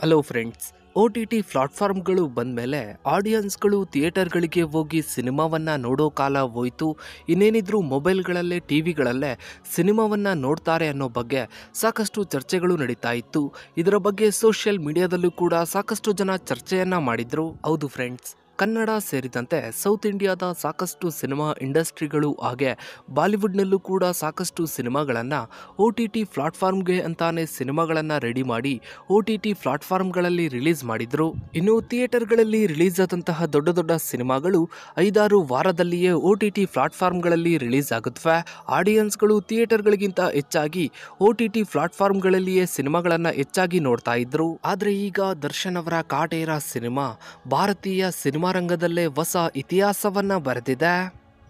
hello friends O T T ಪ್ಲಾಟ್ಫಾರ್ಮ್ಗಳು ಬಂದಮೇಲೆ ಆಡಿಯನ್ಸ್ಗಳು ಥಿಯೇಟರ್ಗಳಿಗೆ ಹೋಗಿ ಸಿನಿಮಾವನ್ನು ನೋಡೋ ಕಾಲ ಹೋಯಿತು ಇನ್ನೇನಿದ್ರೂ ಮೊಬೈಲ್ಗಳಲ್ಲೇ ಟಿ ವಿಗಳಲ್ಲೇ ಸಿನಿಮಾವನ್ನು ನೋಡ್ತಾರೆ ಅನ್ನೋ ಬಗ್ಗೆ ಸಾಕಷ್ಟು ಚರ್ಚೆಗಳು ನಡೀತಾ ಇತ್ತು ಇದರ ಬಗ್ಗೆ ಸೋಷಿಯಲ್ ಮೀಡಿಯಾದಲ್ಲೂ ಕೂಡ ಸಾಕಷ್ಟು ಜನ ಚರ್ಚೆಯನ್ನು ಮಾಡಿದರು ಹೌದು ಫ್ರೆಂಡ್ಸ್ ಕನ್ನಡ ಸೇರಿದಂತೆ ಸೌತ್ ಇಂಡಿಯಾದ ಸಾಕಷ್ಟು ಸಿನಿಮಾ ಇಂಡಸ್ಟ್ರಿಗಳು ಹಾಗೆ ಬಾಲಿವುಡ್ನಲ್ಲೂ ಕೂಡ ಸಾಕಷ್ಟು ಸಿನಿಮಾಗಳನ್ನು ಒ ಟಿ ಟಿ ಪ್ಲಾಟ್ಫಾರ್ಮ್ಗೆ ಅಂತಾನೆ ಸಿನಿಮಾಗಳನ್ನು ರೆಡಿ ಮಾಡಿ ಓ ಟಿ ಟಿ ಪ್ಲಾಟ್ಫಾರ್ಮ್ಗಳಲ್ಲಿ ರಿಲೀಸ್ ಮಾಡಿದರು ಇನ್ನು ಥಿಯೇಟರ್ಗಳಲ್ಲಿ ರಿಲೀಸ್ ಆದಂತಹ ದೊಡ್ಡ ದೊಡ್ಡ ಸಿನಿಮಾಗಳು ಐದಾರು ವಾರದಲ್ಲಿಯೇ ಒ ಟಿ ಟಿ ಪ್ಲಾಟ್ಫಾರ್ಮ್ಗಳಲ್ಲಿ ರಿಲೀಸ್ ಆಗುತ್ತವೆ ಆಡಿಯನ್ಸ್ಗಳು ಥಿಯೇಟರ್ಗಳಿಗಿಂತ ಹೆಚ್ಚಾಗಿ ಓ ಟಿ ಟಿ ಪ್ಲಾಟ್ಫಾರ್ಮ್ಗಳಲ್ಲಿಯೇ ಸಿನಿಮಾಗಳನ್ನು ಹೆಚ್ಚಾಗಿ ನೋಡ್ತಾ ಇದ್ರು ಆದರೆ ಈಗ ದರ್ಶನ್ ಅವರ ಕಾಟೇರ ಸಿನಿಮಾ ಭಾರತೀಯ ಸಿನಿಮಾ ಸಿನಿಮಾ ರಂಗದಲ್ಲೇ ಹೊಸ ಇತಿಹಾಸವನ್ನ ಬರೆದಿದೆ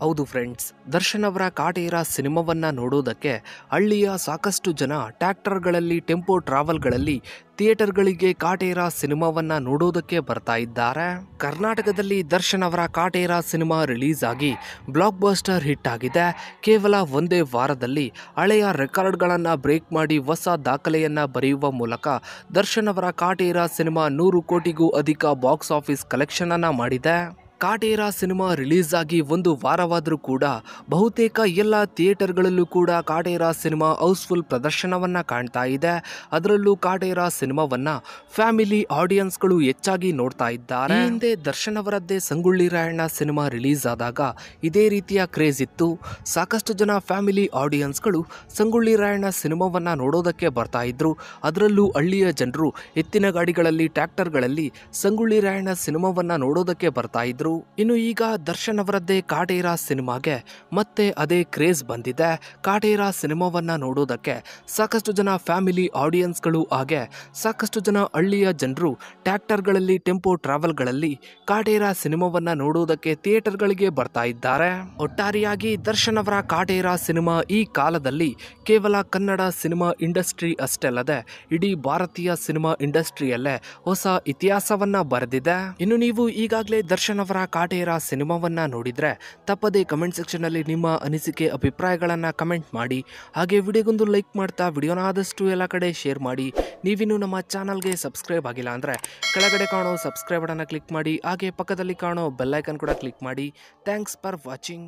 ಹೌದು ಫ್ರೆಂಡ್ಸ್ ದರ್ಶನ್ ಅವರ ಕಾಟೇರ ಸಿನಿಮಾವನ್ನು ನೋಡೋದಕ್ಕೆ ಹಳ್ಳಿಯ ಸಾಕಷ್ಟು ಜನ ಟ್ಯಾಕ್ಟರ್ಗಳಲ್ಲಿ ಟೆಂಪೋ ಟ್ರಾವೆಲ್ಗಳಲ್ಲಿ ಥಿಯೇಟರ್ಗಳಿಗೆ ಕಾಟೇರ ಸಿನಿಮಾವನ್ನು ನೋಡೋದಕ್ಕೆ ಬರ್ತಾ ಇದ್ದಾರೆ ಕರ್ನಾಟಕದಲ್ಲಿ ದರ್ಶನ್ ಅವರ ಕಾಟೇರ ಸಿನಿಮಾ ರಿಲೀಸ್ ಆಗಿ ಬ್ಲಾಕ್ ಬಸ್ಟರ್ ಹಿಟ್ ಆಗಿದೆ ಕೇವಲ ಒಂದೇ ವಾರದಲ್ಲಿ ಹಳೆಯ ರೆಕಾರ್ಡ್ಗಳನ್ನು ಬ್ರೇಕ್ ಮಾಡಿ ಹೊಸ ದಾಖಲೆಯನ್ನು ಬರೆಯುವ ಮೂಲಕ ದರ್ಶನ್ ಅವರ ಕಾಟೇರ ಸಿನಿಮಾ ನೂರು ಕೋಟಿಗೂ ಅಧಿಕ ಬಾಕ್ಸ್ ಆಫೀಸ್ ಕಲೆಕ್ಷನನ್ನು ಮಾಡಿದೆ ಕಾಟೇರಾ ಸಿನಿಮಾ ರಿಲೀಸ್ ಆಗಿ ಒಂದು ವಾರವಾದರೂ ಕೂಡ ಬಹುತೇಕ ಎಲ್ಲ ಥಿಯೇಟರ್ಗಳಲ್ಲೂ ಕೂಡ ಕಾಟೇರಾ ಸಿನಿಮಾ ಹೌಸ್ಫುಲ್ ಪ್ರದರ್ಶನವನ್ನು ಕಾಣ್ತಾ ಇದೆ ಅದರಲ್ಲೂ ಕಾಟೇರಾ ಸಿನಿಮಾವನ್ನು ಫ್ಯಾಮಿಲಿ ಆಡಿಯನ್ಸ್ಗಳು ಹೆಚ್ಚಾಗಿ ನೋಡ್ತಾ ಇದ್ದಾರೆ ಹಿಂದೆ ದರ್ಶನ್ ಅವರದ್ದೇ ಸಂಗುಳ್ಳಿ ರಾಯಣ್ಣ ಸಿನಿಮಾ ರಿಲೀಸ್ ಆದಾಗ ಇದೇ ರೀತಿಯ ಕ್ರೇಜ್ ಇತ್ತು ಸಾಕಷ್ಟು ಜನ ಫ್ಯಾಮಿಲಿ ಆಡಿಯನ್ಸ್ಗಳು ಸಂಗೊಳ್ಳಿ ರಾಯಣ್ಣ ಸಿನಿಮಾವನ್ನು ನೋಡೋದಕ್ಕೆ ಬರ್ತಾ ಇದ್ರು ಅದರಲ್ಲೂ ಹಳ್ಳಿಯ ಜನರು ಎತ್ತಿನ ಗಾಡಿಗಳಲ್ಲಿ ಟ್ರ್ಯಾಕ್ಟರ್ಗಳಲ್ಲಿ ಸಂಗುಳ್ಳಿ ರಾಯಣ್ಣ ಸಿನಿಮಾವನ್ನು ನೋಡೋದಕ್ಕೆ ಬರ್ತಾ ಇದ್ರು ಇನ್ನು ಈಗ ದರ್ಶನ್ ಅವರದ್ದೇ ಕಾಟೇರ ಸಿನಿಮಾಗೆ ಮತ್ತೆ ಅದೇ ಕ್ರೇಜ್ ಬಂದಿದೆ ಕಾಟೇರ ಸಿನಿಮಾವನ್ನ ನೋಡೋದಕ್ಕೆ ಸಾಕಷ್ಟು ಜನ ಫ್ಯಾಮಿಲಿ ಆಡಿಯನ್ಸ್ಗಳು ಹಾಗೆ ಸಾಕಷ್ಟು ಜನ ಹಳ್ಳಿಯ ಜನರು ಟ್ಯಾಕ್ಟರ್ಗಳಲ್ಲಿ ಟೆಂಪೋ ಟ್ರಾವೆಲ್ಗಳಲ್ಲಿ ಕಾಟೇರ ಸಿನಿಮಾವನ್ನ ನೋಡೋದಕ್ಕೆ ಥಿಯೇಟರ್ಗಳಿಗೆ ಬರ್ತಾ ಇದ್ದಾರೆ ಒಟ್ಟಾರೆಯಾಗಿ ದರ್ಶನ್ ಅವರ ಕಾಟೇರ ಸಿನಿಮಾ ಈ ಕಾಲದಲ್ಲಿ ಕೇವಲ ಕನ್ನಡ ಸಿನಿಮಾ ಇಂಡಸ್ಟ್ರಿ ಅಷ್ಟೇ ಅಲ್ಲದೆ ಇಡೀ ಭಾರತೀಯ ಸಿನಿಮಾ ಇಂಡಸ್ಟ್ರಿಯಲ್ಲೇ ಹೊಸ ಇತಿಹಾಸವನ್ನ ಬರೆದಿದೆ ಇನ್ನು ನೀವು ಈಗಾಗಲೇ ದರ್ಶನ್ ಅವರ ಕಾಟೇರ ಸಿನಿಮಾವನ್ನು ನೋಡಿದರೆ ತಪ್ಪದೇ ಕಮೆಂಟ್ ಸೆಕ್ಷನಲ್ಲಿ ನಿಮ್ಮ ಅನಿಸಿಕೆ ಅಭಿಪ್ರಾಯಗಳನ್ನು ಕಮೆಂಟ್ ಮಾಡಿ ಹಾಗೆ ವಿಡಿಯೋಗೊಂದು ಲೈಕ್ ಮಾಡ್ತಾ ವಿಡಿಯೋನ ಆದಷ್ಟು ಎಲ್ಲ ಕಡೆ ಶೇರ್ ಮಾಡಿ ನೀವಿನ್ನೂ ನಮ್ಮ ಚಾನಲ್ಗೆ ಸಬ್ಸ್ಕ್ರೈಬ್ ಆಗಿಲ್ಲ ಅಂದರೆ ಕೆಳಗಡೆ ಕಾಣೋ ಸಬ್ಸ್ಕ್ರೈಬ್ ಬಟನ್ನ ಕ್ಲಿಕ್ ಮಾಡಿ ಹಾಗೆ ಪಕ್ಕದಲ್ಲಿ ಕಾಣೋ ಬೆಲ್ಲೈಕನ್ ಕೂಡ ಕ್ಲಿಕ್ ಮಾಡಿ ಥ್ಯಾಂಕ್ಸ್ ಫಾರ್ ವಾಚಿಂಗ್